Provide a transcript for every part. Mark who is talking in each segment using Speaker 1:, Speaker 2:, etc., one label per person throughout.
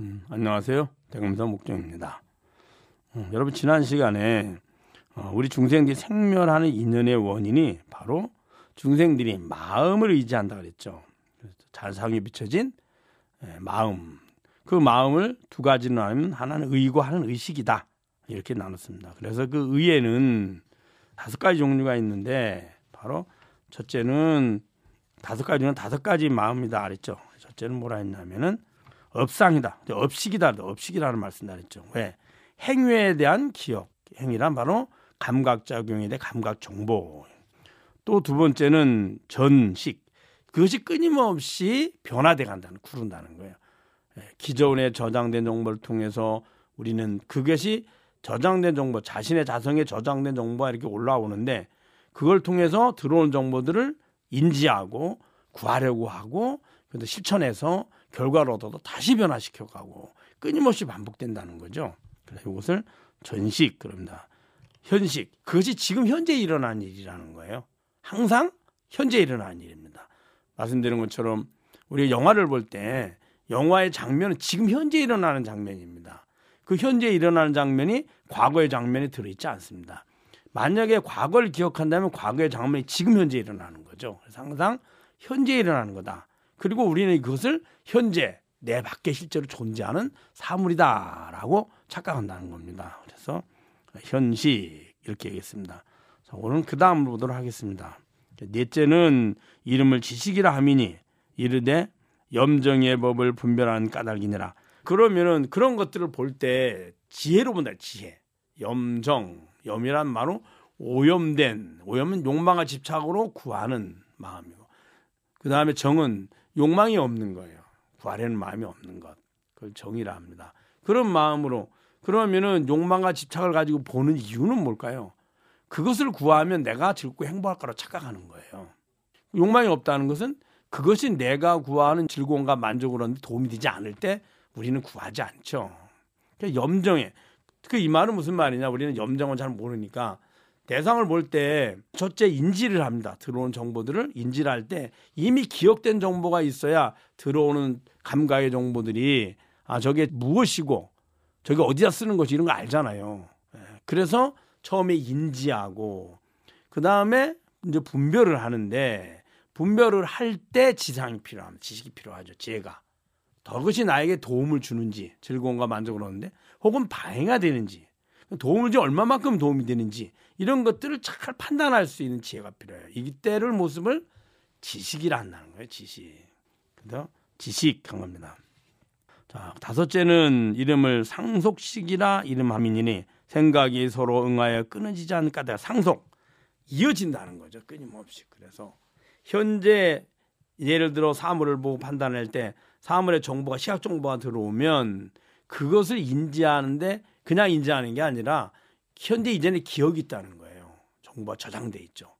Speaker 1: 음, 안녕하세요. 대검사 목정입니다. 음, 여러분 지난 시간에 어, 우리 중생들이 생멸하는 인연의 원인이 바로 중생들이 마음을 의지한다 그랬죠. 자상에 비춰진 예, 마음. 그 마음을 두 가지로 하면 하나는 의고 하는 의식이다. 이렇게 나눴습니다. 그래서 그 의에는 다섯 가지 종류가 있는데 바로 첫째는 다섯 가지는 다섯 가지 마음이다 그랬죠. 첫째는 뭐라 했냐면은 업상이다. 업식이다. 업식이라는 말씀을 했죠. 왜? 행위에 대한 기억. 행위란 바로 감각작용에 대한 감각정보. 또 두 번째는 전식. 그것이 끊임없이 변화돼 간다는, 구른다는 거예요. 예, 기존에 저장된 정보를 통해서 우리는 그것이 저장된 정보, 자신의 자성에 저장된 정보가 이렇게 올라오는데 그걸 통해서 들어온 정보들을 인지하고 구하려고 하고 그런데 실천해서 결과를 얻어도 다시 변화시켜 가고 끊임없이 반복된다는 거죠. 그래서 이것을 전식 그럽니다. 현식 그것이 지금 현재 일어난 일이라는 거예요. 항상 현재 일어난 일입니다. 말씀드린 것처럼 우리가 영화를 볼 때 영화의 장면은 지금 현재 일어나는 장면입니다. 그 현재 일어나는 장면이 과거의 장면이 들어있지 않습니다. 만약에 과거를 기억한다면 과거의 장면이 지금 현재 일어나는 거죠. 그래서 항상 현재 일어나는 거다. 그리고 우리는 그것을 현재 내 밖에 실제로 존재하는 사물이다라고 착각한다는 겁니다. 그래서 현식 이렇게 얘기했습니다. 자, 오늘은 그 다음으로 보도록 하겠습니다. 넷째는 이름을 지식이라 함이니 이르되 염정의 법을 분별하는 까닭이니라. 그러면은 그런 것들을 볼 때 지혜로 본다. 지혜. 염정. 염이란 말로 오염된 오염은 욕망을 집착으로 구하는 마음이고 그 다음에 정은 욕망이 없는 거예요. 구하려는 마음이 없는 것. 그걸 정의라 합니다. 그런 마음으로 그러면은 욕망과 집착을 가지고 보는 이유는 뭘까요? 그것을 구하면 내가 즐겁고 행복할 거라 착각하는 거예요. 욕망이 없다는 것은 그것이 내가 구하는 즐거움과 만족으로는 도움이 되지 않을 때 우리는 구하지 않죠. 그러니까 염정에 그 이 말은 무슨 말이냐? 우리는 염정을잘 모르니까 대상을 볼 때 첫째 인지를 합니다. 들어온 정보들을 인지를 할 때 이미 기억된 정보가 있어야 들어오는 감각의 정보들이 아 저게 무엇이고 저게 어디다 쓰는 것이 이런 거 알잖아요. 예. 그래서 처음에 인지하고 그 다음에 이제 분별을 하는데 분별을 할 때 지상이 필요합니다. 지식이 필요하죠. 제가더것이 나에게 도움을 주는지 즐거움과 만족을 얻는데 혹은 방해가 되는지 도움을 주 얼마만큼 도움이 되는지 이런 것들을 잘 판단할 수 있는 지혜가 필요해요. 이때를 모습을 지식이라 한다는 거예요. 지식. 그죠 지식한 겁니다. 자 다섯째는 이름을 상속식이라 이름함이니 생각이 서로 응하여 끊어지지 않을까 내가 상속 이어진다는 거죠. 끊임없이 그래서 현재 예를 들어 사물을 보고 판단할 때 사물의 정보가 시각 정보가 들어오면 그것을 인지하는데 그냥 인지하는 게 아니라 현재 이전에 기억이 있다는 거예요. 정보가 저장돼 있죠.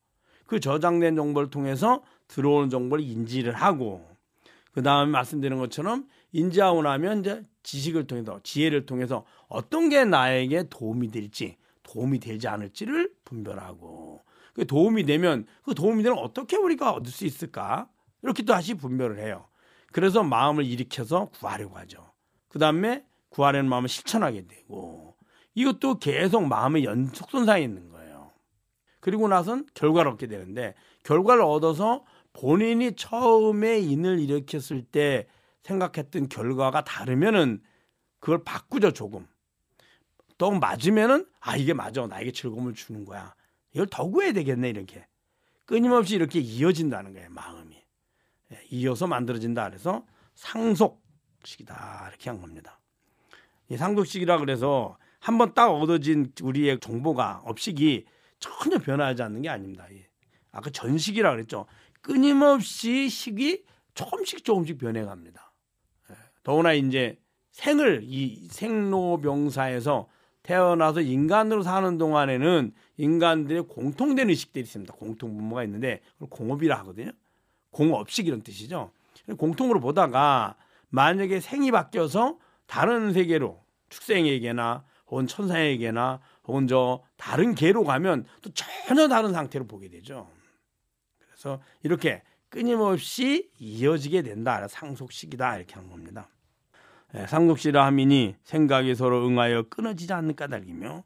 Speaker 1: 그 저장된 정보를 통해서 들어오는 정보를 인지를 하고 그 다음에 말씀드린 것처럼 인지하고 나면 이제 지식을 통해서 지혜를 통해서 어떤 게 나에게 도움이 될지 도움이 되지 않을지를 분별하고 그 도움이 되면 그 도움이 되면 어떻게 우리가 얻을 수 있을까 이렇게 또 다시 분별을 해요. 그래서 마음을 일으켜서 구하려고 하죠. 그 다음에 구하려는 마음을 실천하게 되고 이것도 계속 마음의 연속 선상에 있는 거예요. 그리고 나선 결과를 얻게 되는데 결과를 얻어서 본인이 처음에 인을 일으켰을 때 생각했던 결과가 다르면은 그걸 바꾸죠 조금. 또 맞으면은 아 이게 맞아 나에게 즐거움을 주는 거야. 이걸 더 구해야 되겠네 이렇게 끊임없이 이렇게 이어진다는 거예요 마음이 예, 이어서 만들어진다 그래서 상속식이다 이렇게 한 겁니다. 이 상속식이라 그래서 한번 딱 얻어진 우리의 정보가 업식이 전혀 변하지 않는 게 아닙니다. 예. 아까 전식이라 그랬죠. 끊임없이 식이 조금씩 조금씩 변해갑니다. 예. 더구나 이제 생을 이 생로병사에서 태어나서 인간으로 사는 동안에는 인간들의 공통된 의식들이 있습니다. 공통 분모가 있는데 공업이라 하거든요. 공업식 이런 뜻이죠. 공통으로 보다가 만약에 생이 바뀌어서 다른 세계로 축생에게나 혹은 천사에게나 혹은 저 다른 개로 가면 또 전혀 다른 상태로 보게 되죠. 그래서 이렇게 끊임없이 이어지게 된다. 상속식이다. 이렇게 하는 겁니다. 예, 상속시라 함이니 생각이 서로 응하여 끊어지지 않는 까닭이며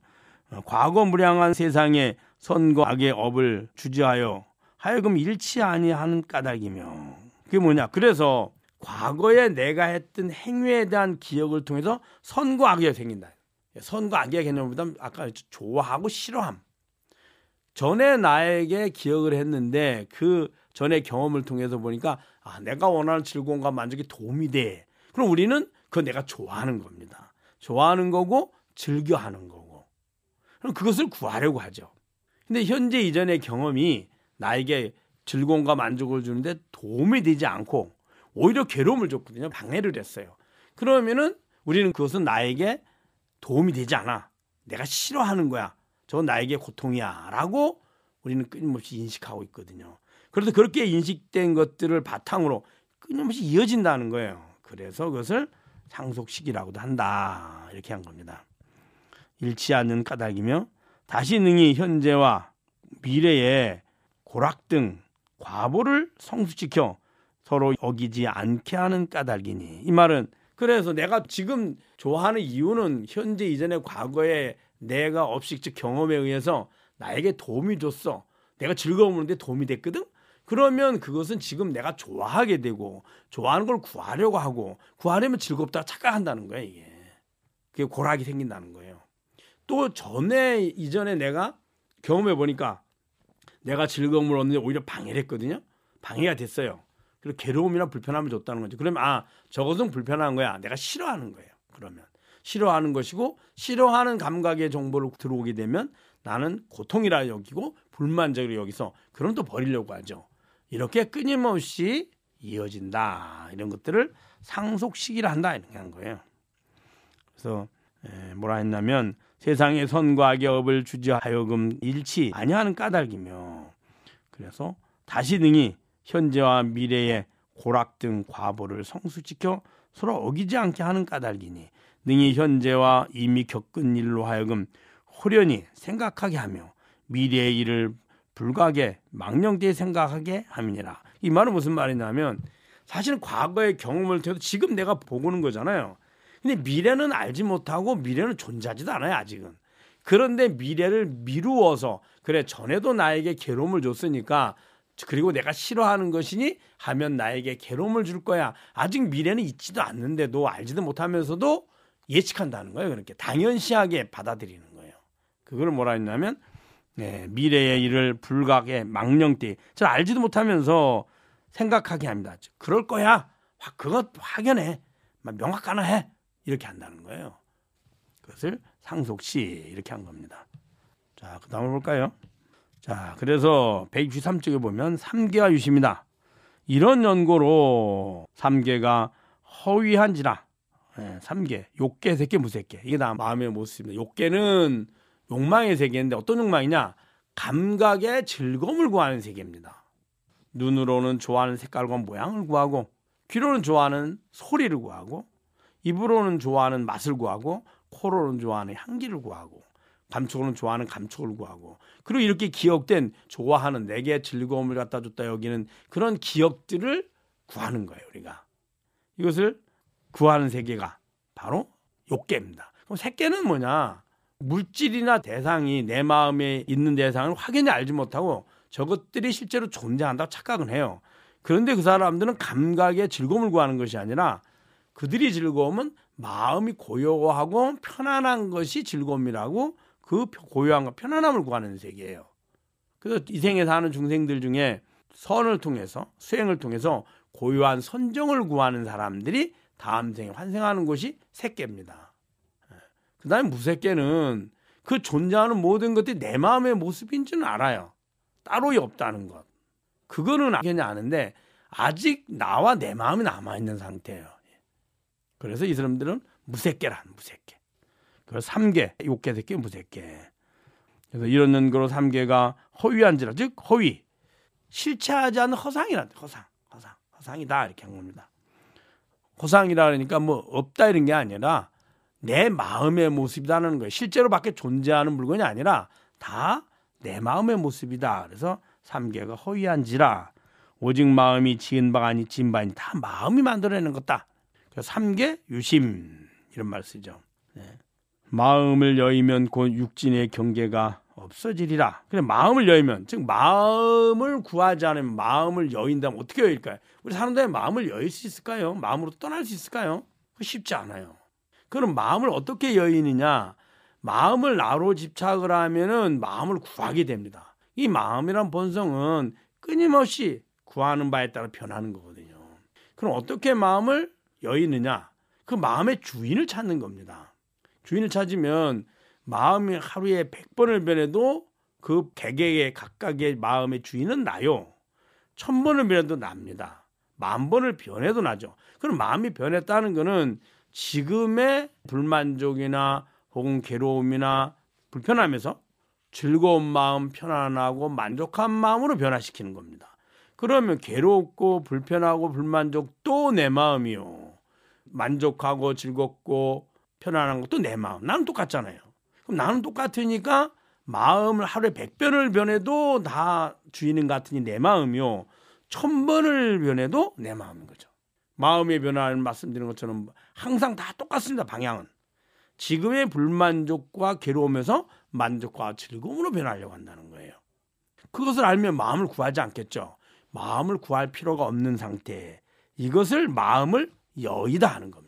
Speaker 1: 어, 과거 무량한 세상에 선과 악의 업을 주지하여 하여금 잃지 아니하는 까닭이며 그게 뭐냐 그래서 과거에 내가 했던 행위에 대한 기억을 통해서 선과 악이 생긴다 선과 악의 개념보다 아까 좋아하고 싫어함. 전에 나에게 기억을 했는데 그전에 경험을 통해서 보니까 아, 내가 원하는 즐거움과 만족이 도움이 돼. 그럼 우리는 그 내가 좋아하는 겁니다. 좋아하는 거고 즐겨하는 거고. 그럼 그것을 구하려고 하죠. 근데 현재 이전의 경험이 나에게 즐거움과 만족을 주는데 도움이 되지 않고 오히려 괴로움을 줬거든요. 방해를 했어요. 그러면은 우리는 그것은 나에게 도움이 되지 않아. 내가 싫어하는 거야. 저건 나에게 고통이야. 라고 우리는 끊임없이 인식하고 있거든요. 그래서 그렇게 인식된 것들을 바탕으로 끊임없이 이어진다는 거예요. 그래서 그것을 상속식이라고도 한다. 이렇게 한 겁니다. 잃지 않는 까닭이며 다시 능히 현재와 미래의 고락 등 과보를 성숙시켜 서로 어기지 않게 하는 까닭이니 이 말은 그래서 내가 지금 좋아하는 이유는 현재 이전의 과거에 내가 없이 즉 경험에 의해서 나에게 도움이 줬어. 내가 즐거우는데 도움이 됐거든. 그러면 그것은 지금 내가 좋아하게 되고 좋아하는 걸 구하려고 하고 구하려면 즐겁다 착각한다는 거야 이게. 그게 고락이 생긴다는 거예요. 또 전에 이전에 내가 경험해 보니까 내가 즐거움을 얻는데 오히려 방해를 했거든요. 방해가 됐어요. 그리고 괴로움이나 불편함을 줬다는 거죠 그러면 아 저것은 불편한 거야. 내가 싫어하는 거예요. 그러면 싫어하는 것이고 싫어하는 감각의 정보를 들어오게 되면 나는 고통이라 여기고 불만적으로 여기서 그럼 또 버리려고 하죠. 이렇게 끊임없이 이어진다 이런 것들을 상속식이라 한다 이렇게 한 거예요. 그래서 에, 뭐라 했냐면 세상의 선과 악의 업을 주지 하여금 일치 아니하는 까닭이며 그래서 다시 능히 현재와 미래의 고락 등 과보를 성숙시켜 서로 어기지 않게 하는 까닭이니 능히 현재와 이미 겪은 일로 하여금 호련히 생각하게 하며 미래의 일을 불가하게 망령되이 생각하게 함이니라. 이 말은 무슨 말이냐면 사실은 과거의 경험을 통해서 지금 내가 보고는 거잖아요. 근데 미래는 알지 못하고 미래는 존재하지도 않아요, 아직은. 그런데 미래를 미루어서 그래 전에도 나에게 괴로움을 줬으니까 그리고 내가 싫어하는 것이니 하면 나에게 괴로움을 줄 거야. 아직 미래는 있지도 않는데도 알지도 못하면서도 예측한다는 거예요. 그렇게 당연시하게 받아들이는 거예요. 그걸 뭐라 했냐면 네, 미래의 일을 불각의 망령띠. 잘 알지도 못하면서 생각하게 합니다. 그럴 거야. 그것 확연해. 명확하나 해. 이렇게 한다는 거예요. 그것을 상속시 이렇게 한 겁니다. 자, 그 다음을 볼까요? 자, 그래서 163쪽에 보면 삼계와 유심이다. 이런 연고로 삼계가 허위한지라. 네, 삼계, 욕계, 새끼, 무새끼. 이게 다 마음의 모습입니다. 욕계는 욕망의 세계인데 어떤 욕망이냐? 감각의 즐거움을 구하는 세계입니다. 눈으로는 좋아하는 색깔과 모양을 구하고 귀로는 좋아하는 소리를 구하고 입으로는 좋아하는 맛을 구하고 코로는 좋아하는 향기를 구하고 감촉으 좋아하는 감촉을 구하고 그리고 이렇게 기억된 좋아하는 내게 즐거움을 갖다 줬다 여기는 그런 기억들을 구하는 거예요 우리가 이것을 구하는 세계가 바로 욕계입니다 그럼 색계는 뭐냐 물질이나 대상이 내 마음에 있는 대상을 확연히 알지 못하고 저것들이 실제로 존재한다고 착각을 해요 그런데 그 사람들은 감각의 즐거움을 구하는 것이 아니라 그들이 즐거움은 마음이 고요하고 편안한 것이 즐거움이라고 그 고요함과 편안함을 구하는 세계예요. 그래서 이 생에 사는 중생들 중에 선을 통해서 수행을 통해서 고요한 선정을 구하는 사람들이 다음 생에 환생하는 것이 새끼입니다. 예. 그다음에 무색계는그 존재하는 모든 것들이 내 마음의 모습인 줄 알아요. 따로이 없다는 것. 그거는 당연히 아는데 아직 나와 내 마음이 남아 있는 상태예요. 예. 그래서 이 사람들은 무색계란 무색계. 그걸 3개, 6개, 3개, 무색개. 그래서 이런 거로 3개가 허위한지라, 즉 허위. 실체하지 않은 허상이란 허상, 허상, 허상이다 이렇게 한 겁니다. 허상이라 그러니까 뭐 없다 이런 게 아니라 내 마음의 모습이다는 거예요. 실제로 밖에 존재하는 물건이 아니라 다 내 마음의 모습이다. 그래서 삼계가 허위한지라 오직 마음이 지은 바가 아니 지은 바니 다 마음이 만들어내는 것다. 그래서 삼계 유심 이런 말 쓰죠. 네. 마음을 여의면 곧 육진의 경계가 없어지리라. 그래 마음을 여의면 즉 마음을 구하지 않으면 마음을 여인다면 어떻게 여일까요? 우리 사람들의 마음을 여일 수 있을까요? 마음으로 떠날 수 있을까요? 쉽지 않아요. 그럼 마음을 어떻게 여인이냐? 마음을 나로 집착을 하면은 마음을 구하게 됩니다. 이 마음이란 본성은 끊임없이 구하는 바에 따라 변하는 거거든요. 그럼 어떻게 마음을 여의느냐? 그 마음의 주인을 찾는 겁니다. 주인을 찾으면 마음이 하루에 100번을 변해도 그 개개의 각각의 마음의 주인은 나요. 1 0 0 0 번을 변해도 납니다. 만 번을 변해도 나죠. 그럼 마음이 변했다는 거는 지금의 불만족이나 혹은 괴로움이나 불편함에서 즐거운 마음, 편안하고 만족한 마음으로 변화시키는 겁니다. 그러면 괴롭고 불편하고 불만족 또 내 마음이요. 만족하고 즐겁고 편안한 것도 내 마음. 나는 똑같잖아요. 그럼 나는 똑같으니까 마음을 하루에 백변을 변해도 다주인인것 같으니 내 마음이요. 천번을 변해도 내 마음인 거죠. 마음의 변화를 말씀드린 것처럼 항상 다 똑같습니다. 방향은. 지금의 불만족과 괴로움에서 만족과 즐거움으로 변하려고 한다는 거예요. 그것을 알면 마음을 구하지 않겠죠. 마음을 구할 필요가 없는 상태. 이것을 마음을 여의다 하는 겁니다.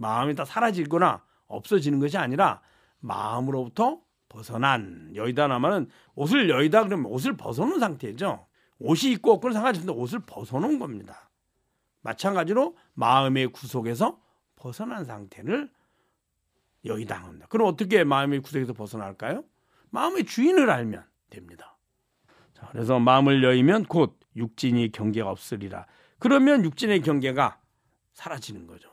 Speaker 1: 마음이 다 사라지거나 없어지는 것이 아니라 마음으로부터 벗어난 여의다 남아는 옷을 여의다 그러면 옷을 벗어놓은 상태죠. 옷이 있고 없고는 상관없는데 옷을 벗어놓은 겁니다. 마찬가지로 마음의 구속에서 벗어난 상태를 여의다 합니다. 그럼 어떻게 마음의 구속에서 벗어날까요? 마음의 주인을 알면 됩니다. 자, 그래서 마음을 여의면 곧 육진이 경계가 없으리라. 그러면 육진의 경계가 사라지는 거죠.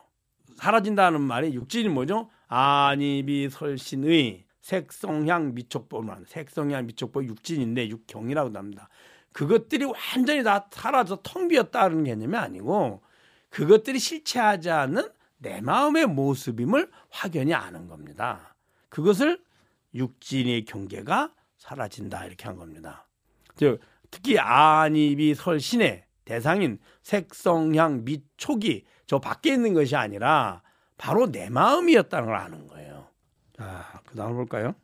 Speaker 1: 사라진다는 말이 육진이 뭐죠? 아니비설신의 색성향 미촉법만 뭐 색성향 미촉법 육진인데 육경이라고 합니다. 그것들이 완전히 다 사라져 텅 비었다는 개념이 아니고 그것들이 실체하지 않는 내 마음의 모습임을 확연히 아는 겁니다. 그것을 육진의 경계가 사라진다 이렇게 한 겁니다. 즉 특히 아니비설신의 대상인 색성향 미촉이 저 밖에 있는 것이 아니라 바로 내 마음이었다는 걸 아는 거예요. 아, 그 다음 볼까요?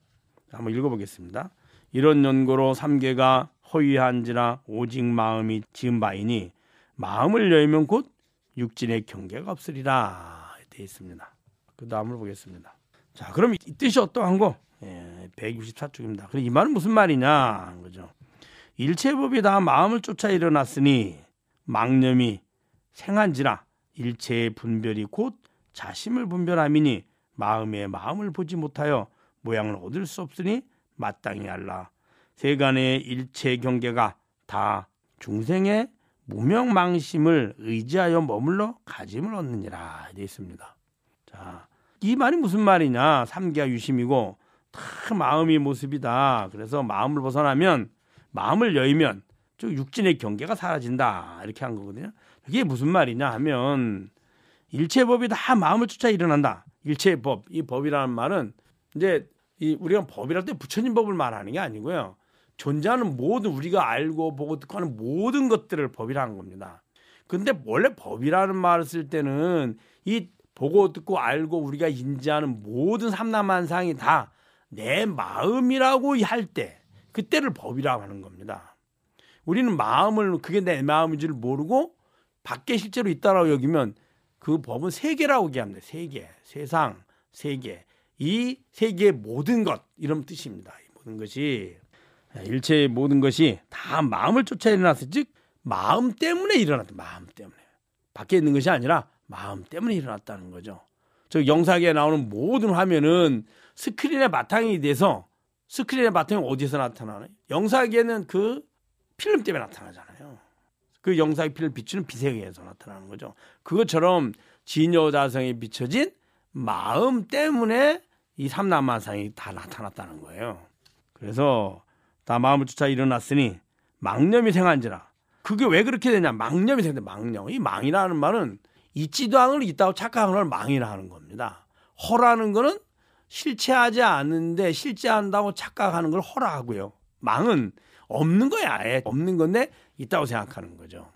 Speaker 1: 한번 읽어보겠습니다. 이런 연고로 삼계가 허위한지라 오직 마음이 지은 바이니 마음을 열면 곧 육진의 경계가 없으리라 되어 있습니다. 그 다음을 보겠습니다. 자, 그럼 이, 뜻이 어떠한 거? 예, 164쪽입니다. 그럼 이 말은 무슨 말이냐? 그죠? 일체법이 다 마음을 쫓아 일어났으니 망념이 생한지라 일체의 분별이 곧 자심을 분별함이니 마음의 마음을 보지 못하여 모양을 얻을 수 없으니 마땅히 알라. 세간의 일체 경계가 다 중생의 무명망심을 의지하여 머물러 가짐을 얻느니라 되어 있습니다. 자, 이 말이 무슨 말이냐? 삼계가 유심이고 다 마음이 모습이다. 그래서 마음을 벗어나면 마음을 여의면 즉 육진의 경계가 사라진다 이렇게 한 거거든요. 이게 무슨 말이냐 하면 일체법이 의다 마음을 쫓아 일어난다. 일체법 의이 법이라는 말은 이제 이 우리가 법이랄 때 부처님 법을 말하는 게 아니고요. 존재하는 모든 우리가 알고 보고 듣고 하는 모든 것들을 법이라는 겁니다. 근데 원래 법이라는 말을 쓸 때는 이 보고 듣고 알고 우리가 인지하는 모든 삼남한상이 다 내 마음이라고 할 때 그때를 법이라고 하는 겁니다. 우리는 마음을 그게 내 마음인지를 모르고 밖에 실제로 있다라고 여기면 그 법은 세계라고 얘기합니다. 세계, 세상, 세계. 이 세계의 모든 것 이런 뜻입니다. 모든 것이 일체의 모든 것이 다 마음을 쫓아 일어났어. 즉 마음 때문에 일어났다. 마음 때문에. 밖에 있는 것이 아니라 마음 때문에 일어났다는 거죠. 즉 영상에 나오는 모든 화면은 스크린의 바탕이 돼서 스크린의 바탕이 어디서 나타나나요? 영상에는 그 필름 때문에 나타나잖아요. 그 영상의 필름 비추는 빛에 의해서 나타나는 거죠. 그것처럼 진여자성이 비춰진 마음 때문에 이 삼남만상이 다 나타났다는 거예요. 그래서 다 마음을 쫓아 일어났으니 망념이 생한지라. 그게 왜 그렇게 되냐? 망념이 생긴다. 망념. 이 망이라는 말은 있지도 않을 있다고 착각하는 걸 망이라 하는 겁니다. 허라는 거는 실체하지 않는데 실제한다고 착각하는 걸 허라고요. 망은 없는 거야. 아예 없는 건데 있다고 생각하는 거죠.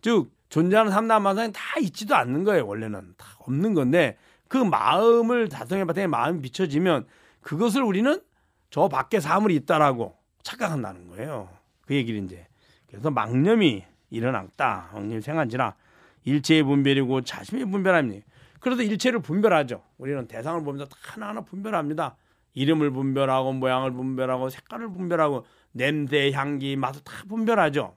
Speaker 1: 즉 존재하는 삼남만상이 다 있지도 않는 거예요. 원래는 다 없는 건데 그 마음을 다성해 바탕에 마음이 비춰지면 그것을 우리는 저 밖에 사물이 있다라고 착각한다는 거예요. 그 얘기를 이제 그래서 망념이 일어났다. 망념생한지나 일체의 분별이고 자신의 분별합니다. 그래서 일체를 분별하죠. 우리는 대상을 보면서 하나하나 분별합니다. 이름을 분별하고 모양을 분별하고 색깔을 분별하고 냄새, 향기, 맛을 다 분별하죠.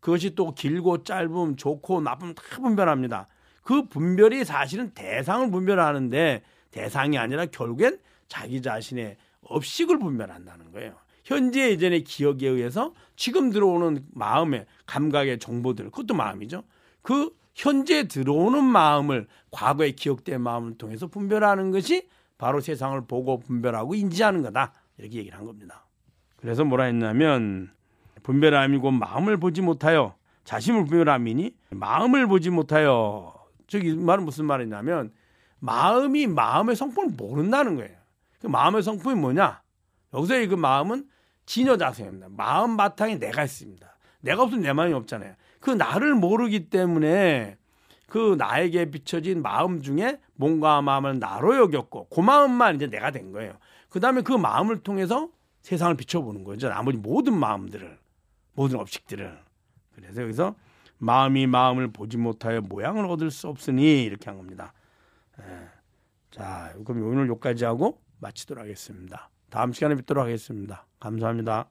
Speaker 1: 그것이 또 길고 짧음, 좋고 나쁨 다 분별합니다. 그 분별이 사실은 대상을 분별하는데 대상이 아니라 결국엔 자기 자신의 업식을 분별한다는 거예요. 현재 예전의 기억에 의해서 지금 들어오는 마음의 감각의 정보들, 그것도 마음이죠. 그 현재 들어오는 마음을 과거의 기억된 마음을 통해서 분별하는 것이 바로 세상을 보고 분별하고 인지하는 거다. 이렇게 얘기를 한 겁니다. 그래서 뭐라 했냐면 분별함이 곧 마음을 보지 못하여 자신을 분별함이니 마음을 보지 못하여 즉이 말은 무슨 말이냐면 마음이 마음의 성품을 모른다는 거예요. 그 마음의 성품이 뭐냐? 여기서 의그 마음은 진여 자세입니다 마음 바탕에 내가 있습니다. 내가 없으면 내 마음이 없잖아요. 그 나를 모르기 때문에 그 나에게 비춰진 마음 중에 뭔가 마음을 나로 여겼고 그 마음만 이제 내가 된 거예요. 그 다음에 그 마음을 통해서 세상을 비춰보는 거죠 나머지 모든 마음들을 모든 업식들을 그래서 여기서 마음이 마음을 보지 못하여 모양을 얻을 수 없으니 이렇게 한 겁니다. 예. 자 그럼 오늘 여기까지 하고 마치도록 하겠습니다. 다음 시간에 뵙도록 하겠습니다. 감사합니다.